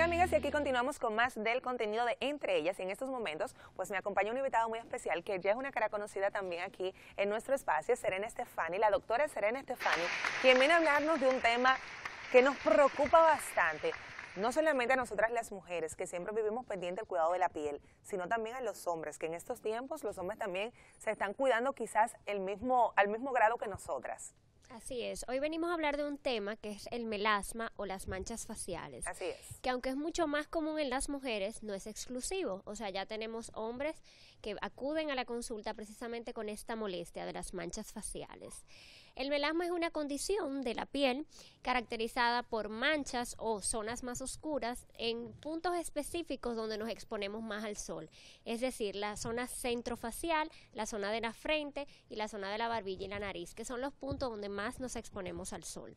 amigas, y aquí continuamos con más del contenido de Entre Ellas. en estos momentos, pues me acompaña un invitado muy especial que ya es una cara conocida también aquí en nuestro espacio, Serena Estefani, la doctora Serena Estefani, quien viene a hablarnos de un tema que nos preocupa bastante. No solamente a nosotras las mujeres, que siempre vivimos pendiente del cuidado de la piel, sino también a los hombres, que en estos tiempos los hombres también se están cuidando quizás el mismo, al mismo grado que nosotras. Así es. Hoy venimos a hablar de un tema que es el melasma o las manchas faciales. Que aunque es mucho más común en las mujeres, no es exclusivo. O sea, ya tenemos hombres que acuden a la consulta precisamente con esta molestia de las manchas faciales. El melasma es una condición de la piel caracterizada por manchas o zonas más oscuras en puntos específicos donde nos exponemos más al sol, es decir, la zona centrofacial, la zona de la frente y la zona de la barbilla y la nariz, que son los puntos donde más nos exponemos al sol.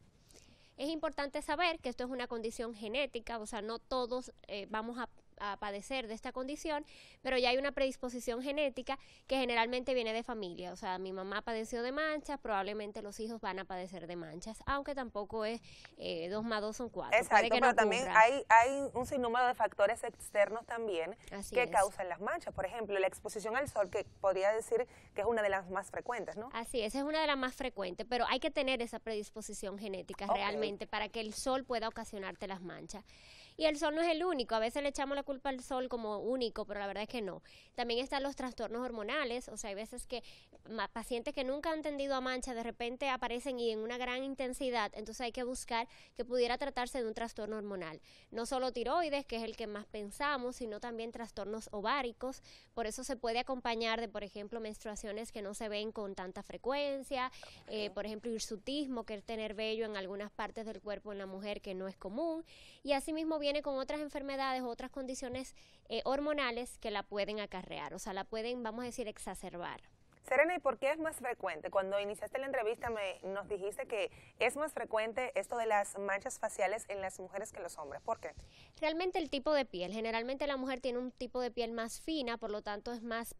Es importante saber que esto es una condición genética, o sea, no todos eh, vamos a a padecer de esta condición, pero ya hay una predisposición genética que generalmente viene de familia. O sea, mi mamá padeció de manchas, probablemente los hijos van a padecer de manchas, aunque tampoco es eh, dos más dos son cuatro. Exacto, pero también hay, hay, un sinnúmero de factores externos también que causan las manchas. Por ejemplo, la exposición al sol, que podría decir que es una de las más frecuentes, ¿no? Así, esa es una de las más frecuentes, pero hay que tener esa predisposición genética realmente para que el sol pueda ocasionarte las manchas. Y el sol no es el único, a veces le echamos la culpa al sol como único, pero la verdad es que no. También están los trastornos hormonales, o sea, hay veces que pacientes que nunca han tendido a mancha de repente aparecen y en una gran intensidad, entonces hay que buscar que pudiera tratarse de un trastorno hormonal. No solo tiroides, que es el que más pensamos, sino también trastornos ováricos, por eso se puede acompañar de, por ejemplo, menstruaciones que no se ven con tanta frecuencia, eh, por ejemplo, hirsutismo, que es tener vello en algunas partes del cuerpo en la mujer que no es común, y asimismo bien viene con otras enfermedades, otras condiciones eh, hormonales que la pueden acarrear, o sea, la pueden, vamos a decir, exacerbar. Serena, ¿y por qué es más frecuente? Cuando iniciaste la entrevista me, nos dijiste que es más frecuente esto de las manchas faciales en las mujeres que en los hombres. ¿Por qué? Realmente el tipo de piel. Generalmente la mujer tiene un tipo de piel más fina, por lo tanto es más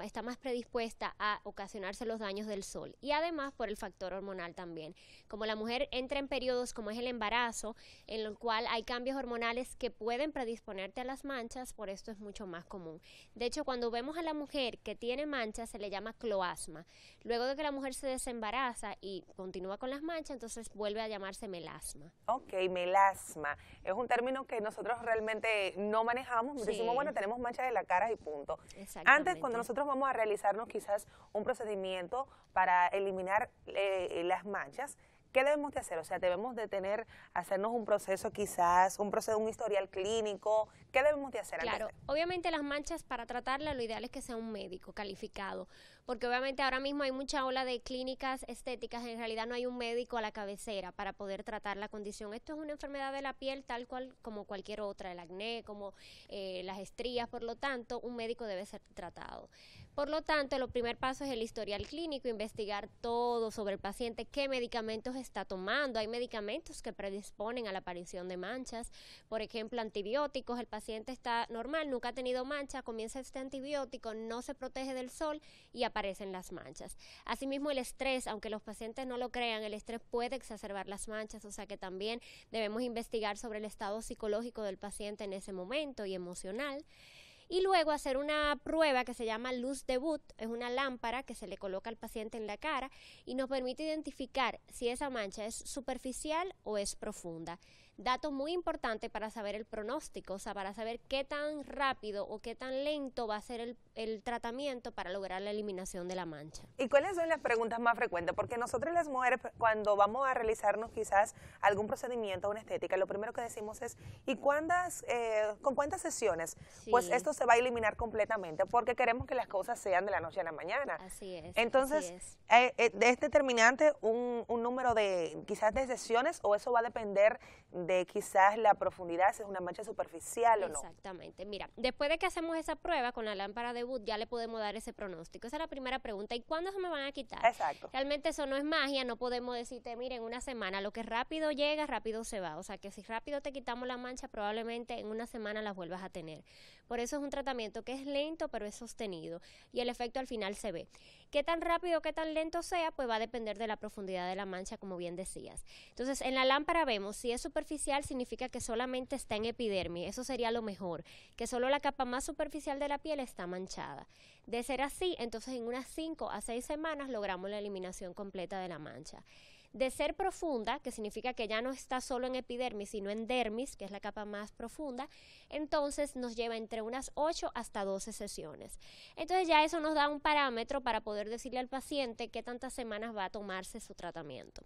está más predispuesta a ocasionarse los daños del sol. Y además por el factor hormonal también. Como la mujer entra en periodos como es el embarazo, en el cual hay cambios hormonales que pueden predisponerte a las manchas, por esto es mucho más común. De hecho, cuando vemos a la mujer que tiene manchas, se le llama asma. Luego de que la mujer se desembaraza y continúa con las manchas, entonces vuelve a llamarse melasma. Ok, melasma. Es un término que nosotros realmente no manejamos. Sí. Decimos, bueno, tenemos manchas de la cara y punto. Antes, cuando nosotros vamos a realizarnos quizás un procedimiento para eliminar eh, las manchas, ¿qué debemos de hacer? O sea, debemos de tener, hacernos un proceso quizás, un proceso, un historial clínico, ¿qué debemos de hacer? Claro, obviamente las manchas para tratarlas lo ideal es que sea un médico calificado porque obviamente ahora mismo hay mucha ola de clínicas estéticas, en realidad no hay un médico a la cabecera para poder tratar la condición. Esto es una enfermedad de la piel tal cual como cualquier otra, el acné, como eh, las estrías, por lo tanto, un médico debe ser tratado. Por lo tanto, el primer paso es el historial clínico, investigar todo sobre el paciente, qué medicamentos está tomando. Hay medicamentos que predisponen a la aparición de manchas, por ejemplo, antibióticos. El paciente está normal, nunca ha tenido mancha, comienza este antibiótico, no se protege del sol y a aparecen las manchas. Asimismo, el estrés, aunque los pacientes no lo crean, el estrés puede exacerbar las manchas, o sea que también debemos investigar sobre el estado psicológico del paciente en ese momento y emocional y luego hacer una prueba que se llama luz de boot, es una lámpara que se le coloca al paciente en la cara y nos permite identificar si esa mancha es superficial o es profunda dato muy importante para saber el pronóstico, o sea, para saber qué tan rápido o qué tan lento va a ser el, tratamiento para lograr la eliminación de la mancha. ¿Y cuáles son las preguntas más frecuentes? Porque nosotros las mujeres, cuando vamos a realizarnos quizás algún procedimiento, una estética, lo primero que decimos es, ¿y cuántas, eh, con cuántas sesiones? Pues esto se va a eliminar completamente, porque queremos que las cosas sean de la noche a la mañana. Así es. Entonces, es. Eh, eh determinante un, un número de, quizás de sesiones, o eso va a depender de quizás la profundidad, si es una mancha superficial o no. Exactamente. Mira, después de que hacemos esa prueba con la lámpara de Wood, ya le podemos dar ese pronóstico. Esa es la primera pregunta. ¿Y cuándo se me van a quitar? Exacto. Realmente eso no es magia, no podemos decirte, en una semana, lo que rápido llega, rápido se va. O sea, que si rápido te quitamos la mancha, probablemente en una semana las vuelvas a tener. Por eso es un tratamiento que es lento pero es sostenido y el efecto al final se ve. Qué tan rápido, qué tan lento sea, pues va a depender de la profundidad de la mancha, como bien decías. Entonces, en la lámpara vemos, si es superficial, significa que solamente está en epidermis, eso sería lo mejor, que solo la capa más superficial de la piel está manchada. De ser así, entonces en unas 5 a 6 semanas logramos la eliminación completa de la mancha de ser profunda, que significa que ya no está solo en epidermis, sino en dermis, que es la capa más profunda, entonces nos lleva entre unas 8 hasta 12 sesiones. Entonces ya eso nos da un parámetro para poder decirle al paciente qué tantas semanas va a tomarse su tratamiento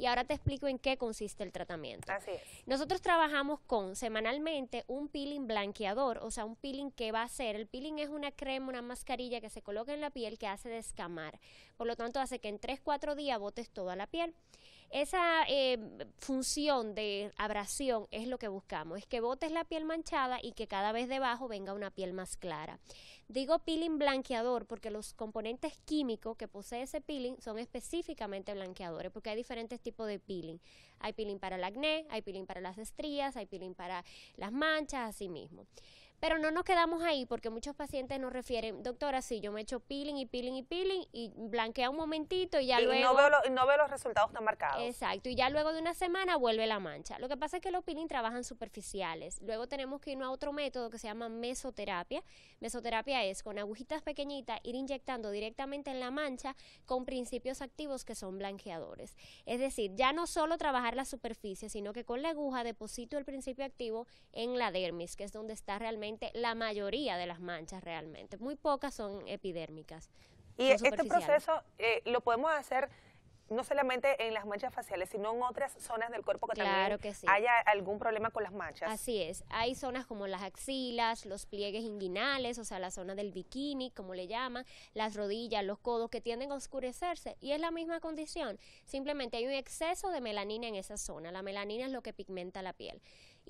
y ahora te explico en qué consiste el tratamiento. Así Nosotros trabajamos con semanalmente un peeling blanqueador, o sea, un peeling que va a ser, el peeling es una crema, una mascarilla que se coloca en la piel que hace descamar. Por lo tanto, hace que en 3, 4 días botes toda la piel. Esa eh, función de abrasión es lo que buscamos, es que botes la piel manchada y que cada vez debajo venga una piel más clara. Digo peeling blanqueador porque los componentes químicos que posee ese peeling son específicamente blanqueadores, porque hay diferentes tipos de peeling. Hay peeling para el acné, hay peeling para las estrías, hay peeling para las manchas, así mismo. Pero no nos quedamos ahí porque muchos pacientes nos refieren, doctora, sí, yo me echo peeling y peeling y peeling y blanquea un momentito y ya luego... No veo, no veo los resultados tan marcados. Exacto, y ya luego de una semana vuelve la mancha. Lo que pasa es que los peeling trabajan superficiales. Luego tenemos que irnos a otro método que se llama mesoterapia. Mesoterapia es con agujitas pequeñitas ir inyectando directamente en la mancha con principios activos que son blanqueadores. Es decir, ya no solo trabajar la superficie, sino que con la aguja deposito el principio activo en la dermis, que es donde está realmente la mayoría de las manchas realmente. Muy pocas son epidérmicas. Y este proceso eh, lo podemos hacer no solamente en las manchas faciales, sino en otras zonas del cuerpo que claro también haya algún problema con las manchas. Así es. Hay zonas como las axilas, los pliegues inguinales, o sea, la zona del bikini, como le llaman, las rodillas, los codos, que tienden a oscurecerse. Y es la misma condición. Simplemente hay un exceso de melanina en esa zona. La melanina es lo que pigmenta la piel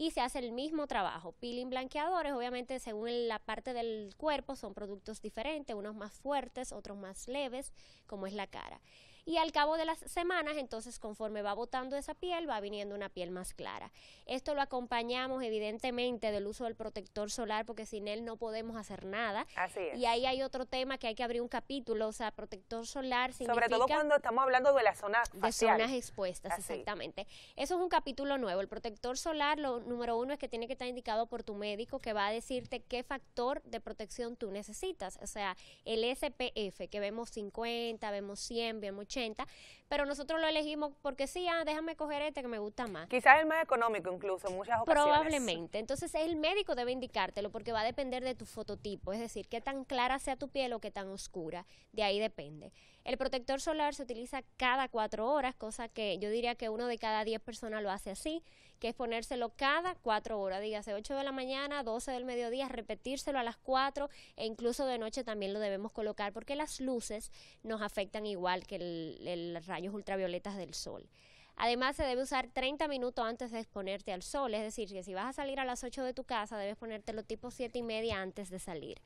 y se hace el mismo trabajo. Peeling blanqueadores, obviamente según la parte del cuerpo son productos diferentes, unos más fuertes, otros más leves, como es la cara y al cabo de las semanas, entonces conforme va botando esa piel, va viniendo una piel más clara. Esto lo acompañamos evidentemente del uso del protector solar porque sin él no podemos hacer nada. Así es. Y ahí hay otro tema que hay que abrir un capítulo, o sea, protector solar significa... Sobre todo cuando estamos hablando de las zonas De zonas expuestas, exactamente. Eso es un capítulo nuevo. El protector solar, lo número uno es que tiene que estar indicado por tu médico que va a decirte qué factor de protección tú necesitas. O sea, el SPF, que vemos 50, vemos 100, vemos 80, pero nosotros lo elegimos porque sí, ah, déjame coger este que me gusta más. Quizás el más económico incluso, muchas ocasiones. Probablemente. Entonces el médico debe indicártelo porque va a depender de tu fototipo, es decir, qué tan clara sea tu piel o qué tan oscura, de ahí depende. El protector solar se utiliza cada cuatro horas, cosa que yo diría que uno de cada diez personas lo hace así que es ponérselo cada cuatro horas, dígase 8 de la mañana, 12 del mediodía, repetírselo a las 4 e incluso de noche también lo debemos colocar porque las luces nos afectan igual que los rayos ultravioletas del sol. Además, se debe usar 30 minutos antes de exponerte al sol, es decir, que si vas a salir a las 8 de tu casa, debes ponértelo tipo 7 y media antes de salir.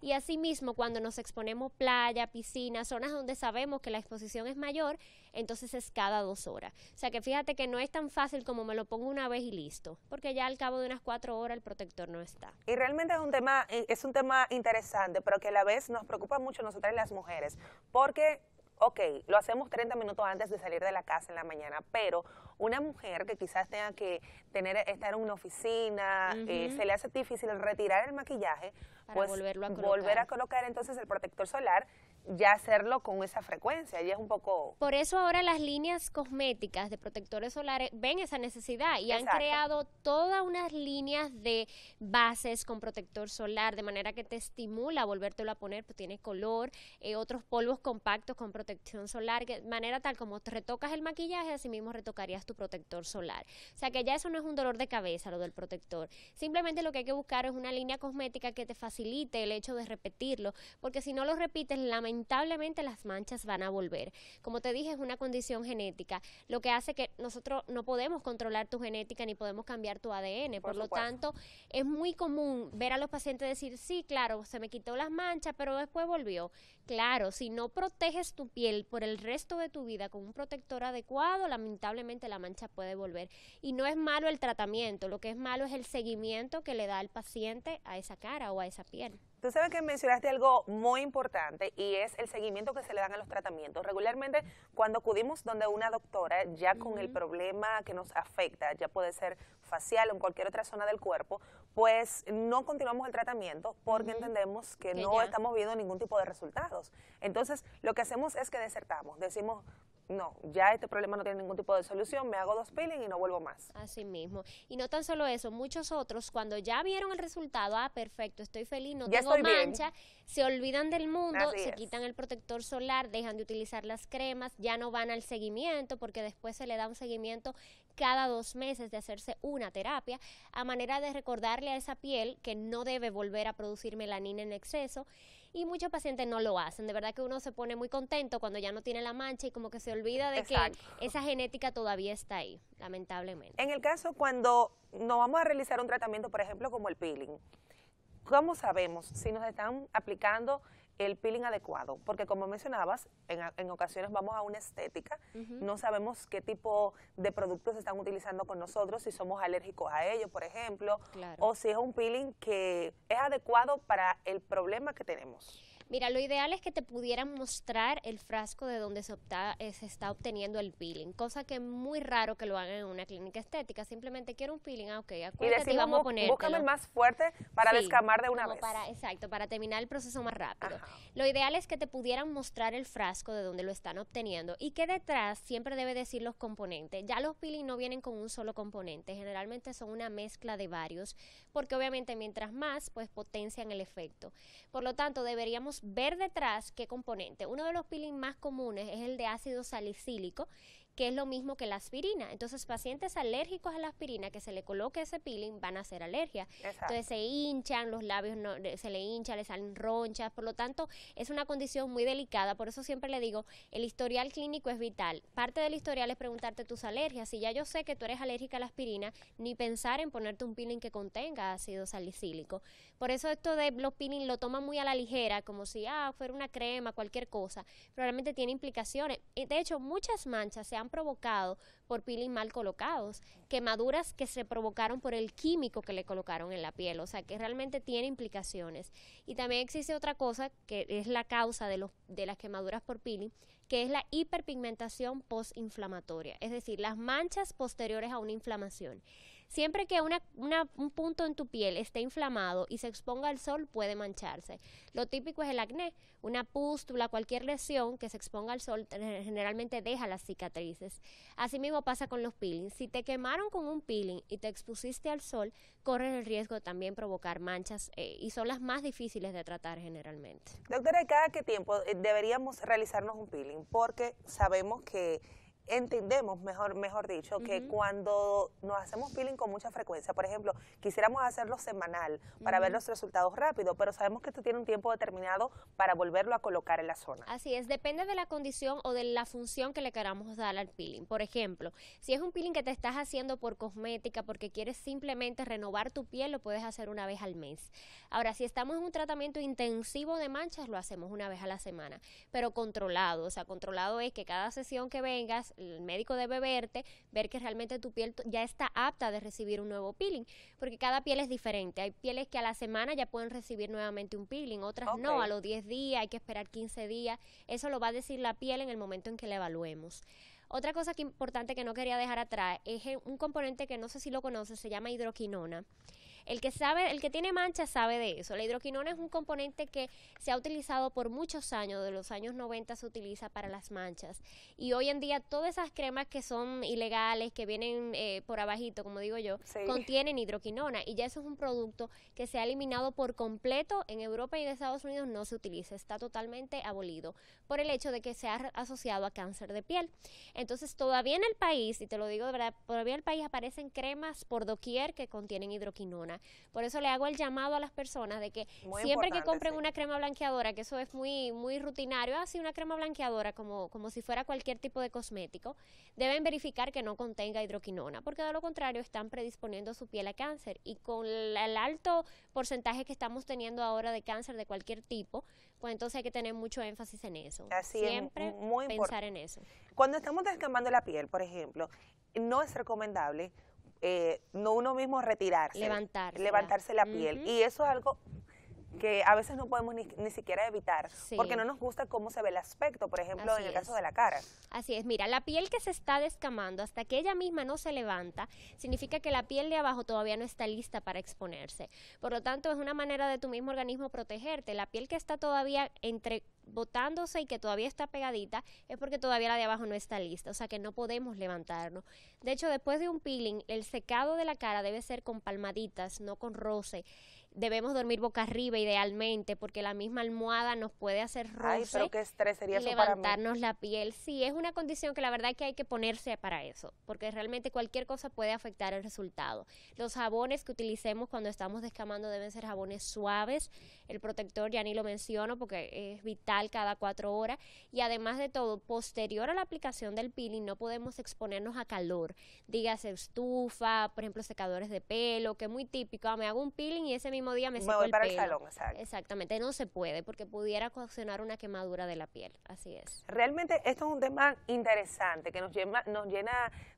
Y asimismo, cuando nos exponemos playa, piscina, zonas donde sabemos que la exposición es mayor, entonces es cada dos horas. O sea que fíjate que no es tan fácil como me lo pongo una vez y listo, porque ya al cabo de unas cuatro horas el protector no está. Y realmente es un tema, eh, es un tema interesante, pero que a la vez nos preocupa mucho a nosotras las mujeres, porque ok, lo hacemos 30 minutos antes de salir de la casa en la mañana, pero una mujer que quizás tenga que tener estar en una oficina, eh, se le hace difícil retirar el maquillaje, Para pues volver a colocar entonces el protector solar ya hacerlo con esa frecuencia, y es un poco... Por eso ahora las líneas cosméticas de protectores solares ven esa necesidad y han creado todas unas líneas de bases con protector solar, de manera que te estimula a volvértelo a poner, pues tiene color, eh, otros polvos compactos con protección solar, de manera tal como te retocas el maquillaje, así mismo retocarías tu protector solar. O sea que ya eso no es un dolor de cabeza lo del protector. Simplemente lo que hay que buscar es una línea cosmética que te facilite el hecho de repetirlo, porque si no lo repites, mañana lamentablemente las manchas van a volver. Como te dije, es una condición genética, lo que hace que nosotros no podemos controlar tu genética ni podemos cambiar tu ADN. Por, lo tanto, es muy común ver a los pacientes decir, sí, claro, se me quitó las manchas, pero después volvió. Claro, si no proteges tu piel por el resto de tu vida con un protector adecuado, lamentablemente la mancha puede volver. Y no es malo el tratamiento, lo que es malo es el seguimiento que le da el paciente a esa cara o a esa piel. Tú sabes que mencionaste algo muy importante y es el seguimiento que se le dan a los tratamientos. Regularmente cuando acudimos donde una doctora ya con el problema que nos afecta, ya puede ser facial o en cualquier otra zona del cuerpo, pues no continuamos el tratamiento porque entendemos que, no estamos viendo ningún tipo de resultados. Entonces lo que hacemos es que desertamos, decimos no, ya este problema no tiene ningún tipo de solución, me hago dos peeling y no vuelvo más. Así mismo. Y no tan solo eso, muchos otros cuando ya vieron el resultado, ah, perfecto, estoy feliz, no tengo mancha, se olvidan del mundo, se quitan el protector solar, dejan de utilizar las cremas, ya no van al seguimiento porque después se le da un seguimiento cada dos meses de hacerse una terapia a manera de recordarle a esa piel que no debe volver a producir melanina en exceso y muchos pacientes no lo hacen. De verdad que uno se pone muy contento cuando ya no tiene la mancha y como que se olvida de que esa genética todavía está ahí, lamentablemente. En el caso cuando nos vamos a realizar un tratamiento, por ejemplo, como el peeling, ¿cómo sabemos si nos están aplicando el peeling adecuado, porque como mencionabas, en, ocasiones vamos a una estética, no sabemos qué tipo de productos están utilizando con nosotros, si somos alérgicos a ellos, por ejemplo, o si es un peeling que es adecuado para el problema que tenemos. Mira, lo ideal es que te pudieran mostrar el frasco de donde se, eh, se está obteniendo el peeling, cosa que es muy raro que lo hagan en una clínica estética. Simplemente quiero un peeling, ah, ok, acuérdate y, vamos a poner. Búscame el más fuerte para descamar de una vez. exacto, para terminar el proceso más rápido. Lo ideal es que te pudieran mostrar el frasco de donde lo están obteniendo y que detrás siempre debe decir los componentes. Ya los peelings no vienen con un solo componente, generalmente son una mezcla de varios, porque obviamente mientras más, pues potencian el efecto. Por lo tanto, deberíamos ver detrás qué componente. Uno de los peelings más comunes es el de ácido salicílico, que es lo mismo que la aspirina. Entonces, pacientes alérgicos a la aspirina que se le coloque ese peeling van a ser alergia. Entonces, se hinchan, los labios eh, se le hinchan, le salen ronchas. Por lo tanto, es una condición muy delicada. Por eso siempre le digo, el historial clínico es vital. Parte del historial es preguntarte tus alergias. Si ya yo sé que tú eres alérgica a la aspirina, ni pensar en ponerte un peeling que contenga ácido salicílico. Por eso esto de los peeling lo toman muy a la ligera, como si ah, fuera una crema, cualquier cosa. Pero realmente tiene implicaciones. De hecho, muchas manchas se han provocado por peeling mal colocados, quemaduras que se provocaron por el químico que le colocaron en la piel, o sea que realmente tiene implicaciones. Y también existe otra cosa que es la causa de, los, de las quemaduras por peeling, que es la hiperpigmentación postinflamatoria, es decir, las manchas posteriores a una inflamación. Siempre que un punto en tu piel esté inflamado y se exponga al sol, puede mancharse. Lo típico es el acné, una pústula, cualquier lesión que se exponga al sol generalmente deja las cicatrices. Asimismo pasa con los peelings. Si te quemaron con un peeling y te expusiste al sol, corres el riesgo de también provocar manchas eh, y son las más difíciles de tratar generalmente. Doctora, ¿cada qué tiempo eh, deberíamos realizarnos un peeling? Porque sabemos que entendemos, mejor, mejor dicho, que cuando nos hacemos peeling con mucha frecuencia, por ejemplo, quisiéramos hacerlo semanal para ver los resultados rápido, pero sabemos que esto tiene un tiempo determinado para volverlo a colocar en la zona. Así es, depende de la condición o de la función que le queramos dar al peeling. Por ejemplo, si es un peeling que te estás haciendo por cosmética, porque quieres simplemente renovar tu piel, lo puedes hacer una vez al mes. Ahora, si estamos en un tratamiento intensivo de manchas, lo hacemos una vez a la semana, pero controlado. O sea, controlado es que cada sesión que vengas el médico debe verte, ver que realmente tu piel ya está apta de recibir un nuevo peeling, porque cada piel es diferente. Hay pieles que a la semana ya pueden recibir nuevamente un peeling, otras no, a los 10 días, hay que esperar 15 días. Eso lo va a decir la piel en el momento en que la evaluemos. Otra cosa que importante que no quería dejar atrás es eh, un componente que no sé si lo conoces, se llama hidroquinona. El que sabe, el que tiene mancha sabe de eso. La hidroquinona es un componente que se ha utilizado por muchos años, de los años 90 se utiliza para las manchas. Y hoy en día todas esas cremas que son ilegales, que vienen eh, por abajito, como digo yo, contienen hidroquinona. Y ya eso es un producto que se ha eliminado por completo en Europa y en Estados Unidos no se utiliza, está totalmente abolido por el hecho de que se ha asociado a cáncer de piel. Entonces todavía en el país, y te lo digo de verdad, todavía en el país aparecen cremas por doquier que contienen hidroquinona. Por eso le hago el llamado a las personas de que siempre que compren una crema blanqueadora, que eso es muy, muy rutinario, así ah, una crema blanqueadora como, como si fuera cualquier tipo de cosmético, deben verificar que no contenga hidroquinona, porque de lo contrario están predisponiendo su piel a cáncer. Y con el alto porcentaje que estamos teniendo ahora de cáncer de cualquier tipo, pues entonces hay que tener mucho énfasis en eso. Así siempre es muy pensar en eso. Cuando estamos descamando la piel, por ejemplo, no es recomendable eh, no uno mismo retirarse. Levantarse. Levantarse la piel. Y eso es algo que a veces no podemos ni, siquiera evitar, porque no nos gusta cómo se ve el aspecto, por ejemplo, en el caso de la cara. Así es, mira, la piel que se está descamando hasta que ella misma no se levanta, significa que la piel de abajo todavía no está lista para exponerse. Por lo tanto, es una manera de tu mismo organismo protegerte. La piel que está todavía entrebotándose botándose y que todavía está pegadita es porque todavía la de abajo no está lista, o sea que no podemos levantarnos. De hecho, después de un peeling, el secado de la cara debe ser con palmaditas, no con roce. Debemos dormir boca arriba idealmente porque la misma almohada nos puede hacer roce. y levantarnos la piel. Sí, es una condición que la verdad que hay que ponerse para eso, porque realmente cualquier cosa puede afectar el resultado. Los jabones que utilicemos cuando estamos descamando deben ser jabones suaves. El protector ya ni lo menciono porque es vital cada cuatro horas. Y además de todo, posterior a la aplicación del peeling no podemos exponernos a calor diga dígase estufa, por ejemplo, secadores de pelo, que es muy típico, ah, me hago un peeling y ese mismo día me, me el para Exactamente, no se puede porque pudiera ocasionar una quemadura de la piel, así es. Realmente esto es un tema interesante que nos nos llena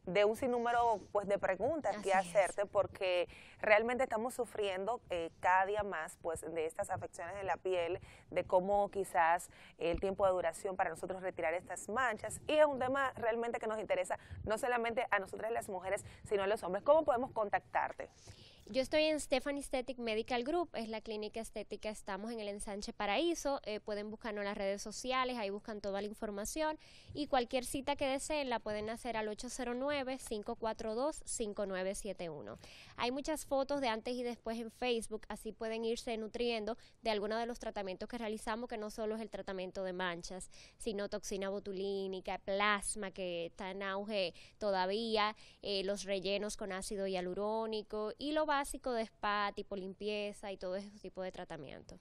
de un sinnúmero pues, de preguntas que hacerte porque realmente estamos sufriendo eh, cada día más pues, de estas afecciones de la piel, de cómo quizás el tiempo de duración para nosotros retirar estas manchas y es un tema realmente que nos interesa no solamente a nosotras las mujeres, sino a los hombres. ¿Cómo podemos contactarte? Yo estoy en Stephanie Aesthetic Medical Group, es la clínica estética, estamos en el Ensanche Paraíso, eh, pueden buscarnos en las redes sociales, ahí buscan toda la información y cualquier cita que deseen la pueden hacer al 809-542-5971. Hay muchas fotos de antes y después en Facebook, así pueden irse nutriendo de algunos de los tratamientos que realizamos, que no solo es el tratamiento de manchas, sino toxina botulínica, plasma que está en auge todavía, eh, los rellenos con ácido hialurónico y lo básico de spa, tipo limpieza y todo ese tipo de tratamiento.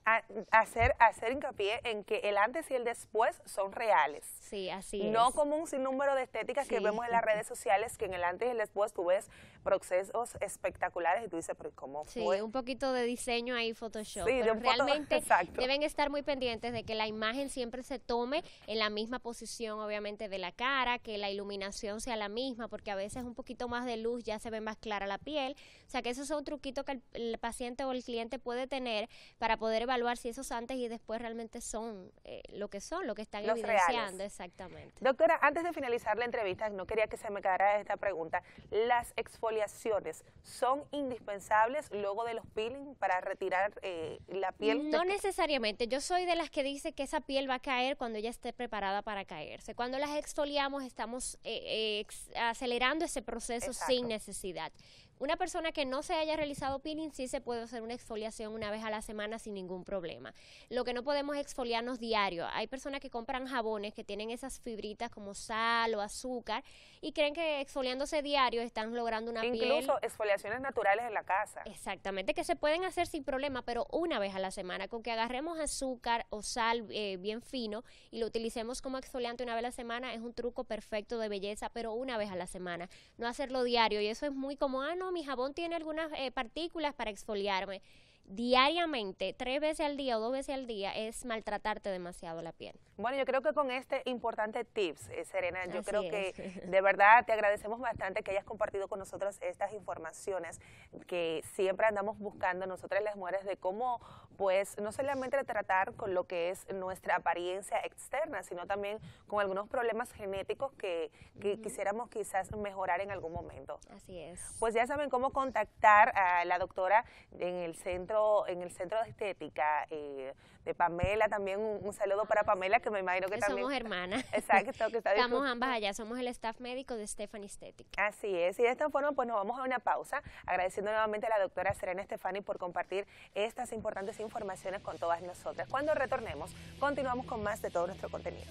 hacer, hacer hincapié en que el antes y el después son reales. Sí, así no como un sinnúmero de estéticas que vemos en las redes sociales, que en el antes y el después tú ves procesos espectaculares y tú dices, pero ¿cómo fue? Sí, un poquito de diseño ahí, Photoshop. realmente deben estar muy pendientes de que la imagen siempre se tome en la misma posición, obviamente, de la cara, que la iluminación sea la misma, porque a veces un poquito más de luz ya se ve más clara la piel. O sea, que eso es son truquito que el, paciente o el cliente puede tener para poder evaluar si esos antes y después realmente son eh, lo que son, lo que están evidenciando. Exactamente. Doctora, antes de finalizar la entrevista, no quería que se me quedara esta pregunta. Las exfoliaciones exfoliaciones son indispensables luego de los peeling para retirar eh, la piel? No necesariamente. Yo soy de las que dice que esa piel va a caer cuando ella esté preparada para caerse. Cuando las exfoliamos estamos eh, eh, acelerando ese proceso sin necesidad. Una persona que no se haya realizado peeling sí se puede hacer una exfoliación una vez a la semana sin ningún problema. Lo que no podemos es exfoliarnos diario. Hay personas que compran jabones que tienen esas fibritas como sal o azúcar y creen que exfoliándose diario están logrando una piel. Incluso exfoliaciones naturales en la casa. Exactamente, que se pueden hacer sin problema, pero una vez a la semana, con que agarremos azúcar o sal eh, bien fino y lo utilicemos como exfoliante una vez a la semana es un truco perfecto de belleza, pero una vez a la semana, no hacerlo diario y eso es muy como, ah, no, mi jabón tiene algunas eh, partículas para exfoliarme. Diariamente, tres veces al día o dos veces al día, es maltratarte demasiado la piel. Bueno, yo creo que con este importante tips, eh, Serena, yo creo que de verdad te agradecemos bastante que hayas compartido con nosotros estas informaciones que siempre andamos buscando nosotras las mujeres de cómo, pues, no solamente tratar con lo que es nuestra apariencia externa, sino también con algunos problemas genéticos que, que quisiéramos quizás mejorar en algún momento. Así es. Pues ya saben cómo contactar a la doctora en el centro, en el centro de estética eh, de Pamela, también un, un saludo para Pamela que me imagino que, Somos hermanas. Exacto, Estamos ambas allá, somos el staff médico de Stephanie Estética Así es, y de esta forma, pues nos vamos a una pausa, agradeciendo nuevamente a la doctora Serena Estefani por compartir estas importantes informaciones con todas nosotras. Cuando retornemos, continuamos con más de todo nuestro contenido.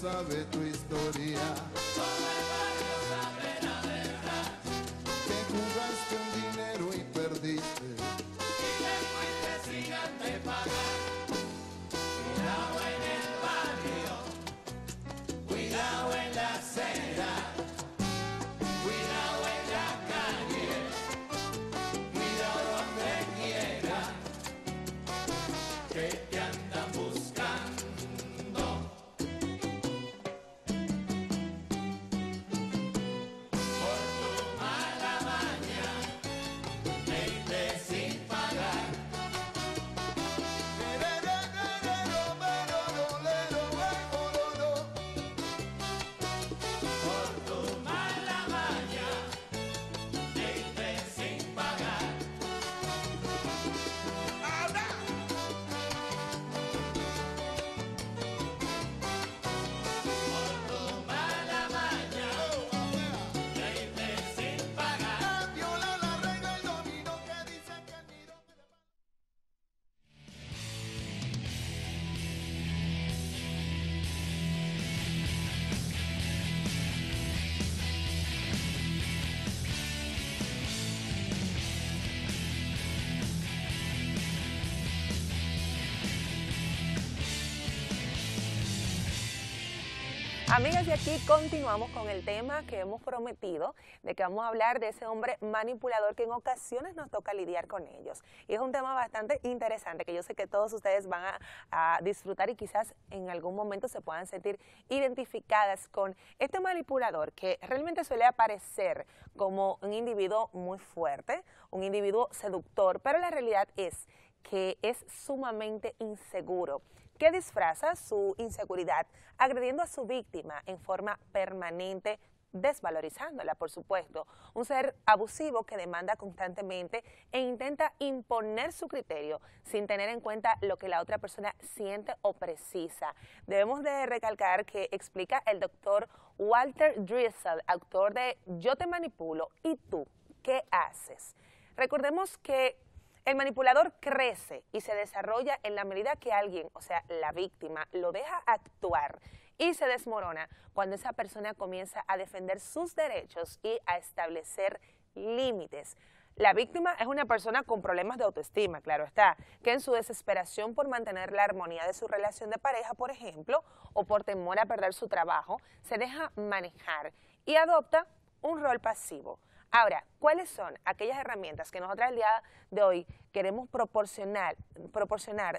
sabe tu historia. Amigas, y aquí continuamos con el tema que hemos prometido, de que vamos a hablar de ese hombre manipulador que en ocasiones nos toca lidiar con ellos. Y es un tema bastante interesante que yo sé que todos ustedes van a, a disfrutar y quizás en algún momento se puedan sentir identificadas con este manipulador que realmente suele aparecer como un individuo muy fuerte, un individuo seductor, pero la realidad es que es sumamente inseguro que disfraza su inseguridad agrediendo a su víctima en forma permanente, desvalorizándola, por supuesto. Un ser abusivo que demanda constantemente e intenta imponer su criterio sin tener en cuenta lo que la otra persona siente o precisa. Debemos de recalcar que explica el doctor Walter Driesel, autor de Yo te manipulo y tú, ¿qué haces? Recordemos que el manipulador crece y se desarrolla en la medida que alguien, o sea, la víctima, lo deja actuar y se desmorona cuando esa persona comienza a defender sus derechos y a establecer límites. La víctima es una persona con problemas de autoestima, claro está, que en su desesperación por mantener la armonía de su relación de pareja, por ejemplo, o por temor a perder su trabajo, se deja manejar y adopta un rol pasivo. Ahora, ¿cuáles son aquellas herramientas que nosotros el día de hoy queremos proporcionar,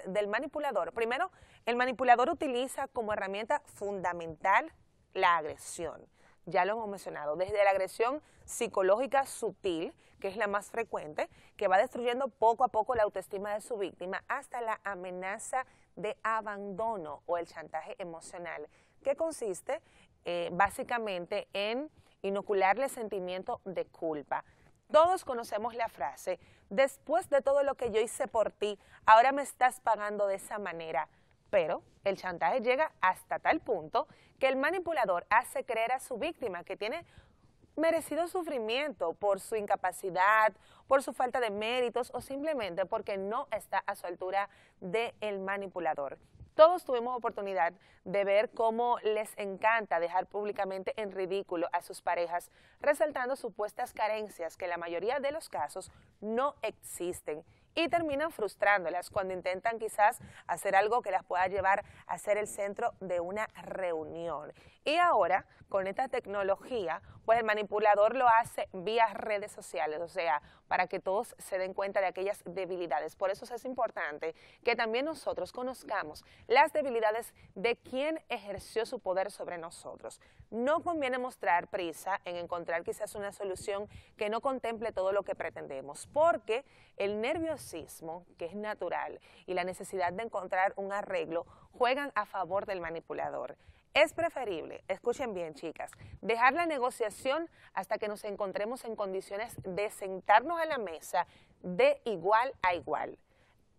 del manipulador? Primero, el manipulador utiliza como herramienta fundamental la agresión. Ya lo hemos mencionado, desde la agresión psicológica sutil, que es la más frecuente, que va destruyendo poco a poco la autoestima de su víctima, hasta la amenaza de abandono o el chantaje emocional, que consiste eh, básicamente en inocularle sentimiento de culpa. Todos conocemos la frase, después de todo lo que yo hice por ti, ahora me estás pagando de esa manera. Pero el chantaje llega hasta tal punto que el manipulador hace creer a su víctima que tiene merecido sufrimiento por su incapacidad, por su falta de méritos o simplemente porque no está a su altura del el manipulador todos tuvimos oportunidad de ver cómo les encanta dejar públicamente en ridículo a sus parejas, resaltando supuestas carencias que en la mayoría de los casos no existen y terminan frustrándolas cuando intentan quizás hacer algo que las pueda llevar a ser el centro de una reunión. Y ahora, con esta tecnología, pues el manipulador lo hace vía redes sociales, o sea, para que todos se den cuenta de aquellas debilidades. Por eso es importante que también nosotros conozcamos las debilidades de quien ejerció su poder sobre nosotros. No conviene mostrar prisa en encontrar quizás una solución que no contemple todo lo que pretendemos, porque el nerviosismo, que es natural, y la necesidad de encontrar un arreglo, juegan a favor del manipulador. Es preferible, escuchen bien chicas, dejar la negociación hasta que nos encontremos en condiciones de sentarnos a la mesa de igual a igual.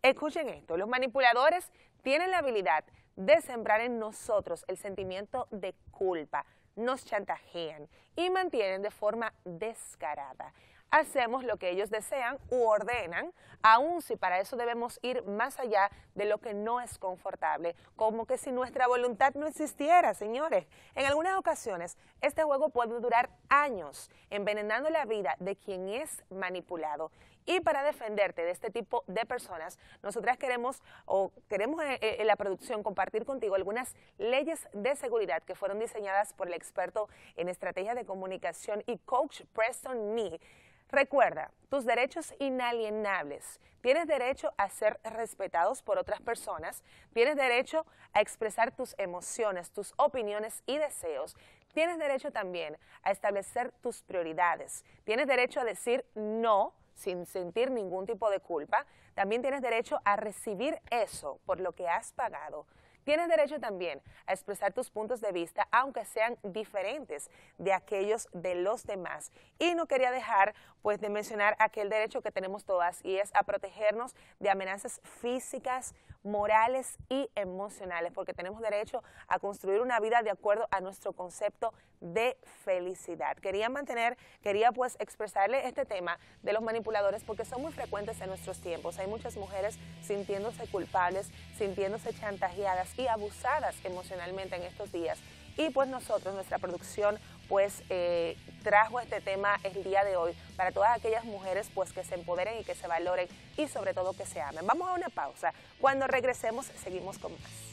Escuchen esto, los manipuladores tienen la habilidad de sembrar en nosotros el sentimiento de culpa, nos chantajean y mantienen de forma descarada hacemos lo que ellos desean u ordenan, aun si para eso debemos ir más allá de lo que no es confortable, como que si nuestra voluntad no existiera, señores. En algunas ocasiones, este juego puede durar años, envenenando la vida de quien es manipulado. Y para defenderte de este tipo de personas, nosotras queremos o queremos eh, eh, en, la producción compartir contigo algunas leyes de seguridad que fueron diseñadas por el experto en estrategia de comunicación y coach Preston Nee. Recuerda, tus derechos inalienables. Tienes derecho a ser respetados por otras personas, tienes derecho a expresar tus emociones, tus opiniones y deseos. Tienes derecho también a establecer tus prioridades. Tienes derecho a decir no sin sentir ningún tipo de culpa, también tienes derecho a recibir eso por lo que has pagado. Tienes derecho también a expresar tus puntos de vista, aunque sean diferentes de aquellos de los demás. Y no quería dejar pues de mencionar aquel derecho que tenemos todas y es a protegernos de amenazas físicas, morales y emocionales, porque tenemos derecho a construir una vida de acuerdo a nuestro concepto de felicidad. Quería mantener, quería pues expresarle este tema de los manipuladores porque son muy frecuentes en nuestros tiempos. Hay muchas mujeres sintiéndose culpables, sintiéndose chantajeadas y abusadas emocionalmente en estos días. Y pues nosotros, nuestra producción pues eh, trajo este tema el día de hoy para todas aquellas mujeres pues que se empoderen y que se valoren y sobre todo que se amen. Vamos a una pausa. Cuando regresemos seguimos con más.